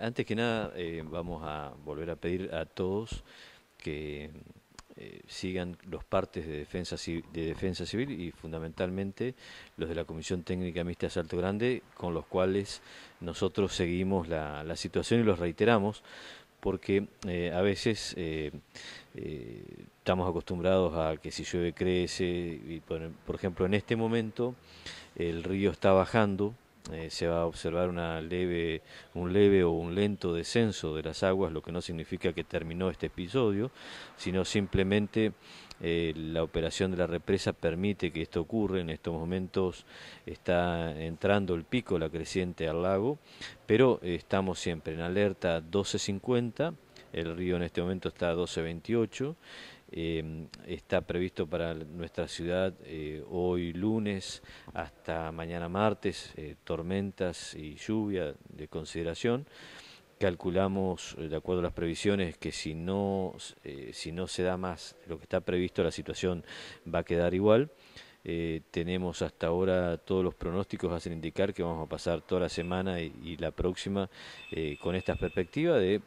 antes que nada, eh, vamos a volver a pedir a todos que eh, sigan los partes de defensa, de defensa civil y fundamentalmente los de la Comisión Técnica Mixta de Salto Grande, con los cuales nosotros seguimos la, situación y los reiteramos, porque eh, a veces estamos acostumbrados a que si llueve crece, y por ejemplo en este momento el río está bajando, eh, se va a observar una leve, un leve o un lento descenso de las aguas, lo que no significa que terminó este episodio, sino simplemente eh, la operación de la represa permite que esto ocurra. En estos momentos está entrando el pico, la creciente al lago, pero estamos siempre en alerta 1250. El río en este momento está a 1228 Em, está previsto para nuestra ciudad eh, hoy lunes hasta mañana martes, eh, tormentas y lluvia de consideración. Calculamos, eh, de acuerdo a las previsiones, que si no, si no se da más lo que está previsto, la situación va a quedar igual. tenemos hasta ahora todos los pronósticos hacen indicar que vamos a pasar toda la semana y, la próxima con esta perspectiva de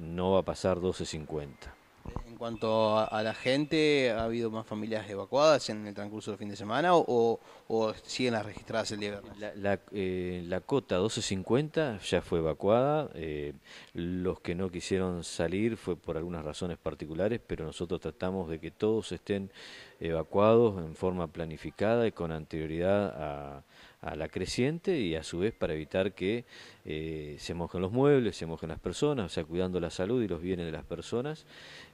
no va a pasar 12.50. En cuanto a, la gente, ¿ha habido más familias evacuadas en el transcurso del fin de semana o, siguen las registradas el día de La, la, eh, cota 1250 ya fue evacuada. Eh, los que no quisieron salir fue por algunas razones particulares, pero nosotros tratamos de que todos estén evacuados en forma planificada y con anterioridad a, a la creciente y a su vez para evitar que eh, se mojen los muebles, se mojen las personas, o sea, cuidando la salud y los bienes de las personas.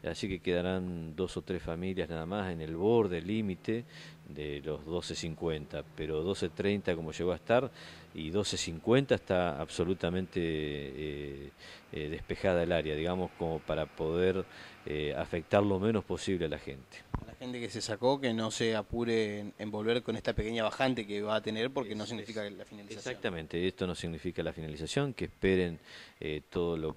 Así que quedarán dos o tres familias nada más en el borde, límite de los 12.50, pero 12.30 como llegó a estar y 12.50 está absolutamente eh, eh, despejada el área, digamos, como para poder afectar lo menos posible a la gente gente que se sacó que no se apure en, volver con esta pequeña bajante que va a tener porque no significa la finalización. Exactamente, esto no significa la finalización, que esperen eh, todos los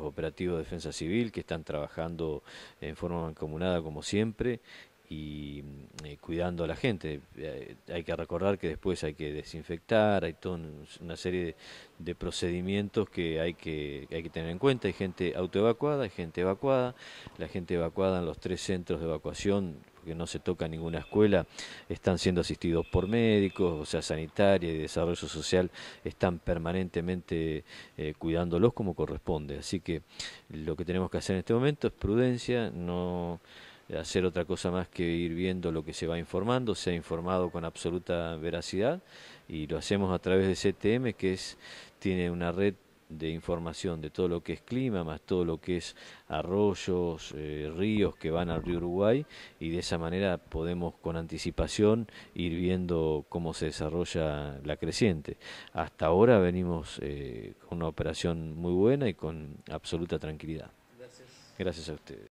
operativos de defensa civil que están trabajando en forma mancomunada como siempre y mm, eh, cuidando a la gente. Eh, hay que recordar que después hay que desinfectar, hay toda una serie de, procedimientos que hay, que hay que tener en cuenta. Hay gente autoevacuada, hay gente evacuada. La gente evacuada en los tres centros de evacuación, porque no se toca ninguna escuela, están siendo asistidos por médicos, o sea, sanitaria y desarrollo social, están permanentemente eh, cuidándolos como corresponde. Así que lo que tenemos que hacer en este momento es prudencia, no... Eh, hacer otra cosa más que ir viendo lo que se va informando, se ha informado con absoluta veracidad y lo hacemos a través de CTM, que es tiene una red de información de todo lo que es clima, más todo lo que es arroyos, eh, ríos que van al río Uruguay y de esa manera podemos con anticipación ir viendo cómo se desarrolla la creciente. Hasta ahora venimos eh, con una operación muy buena y con absoluta tranquilidad. Gracias a ustedes.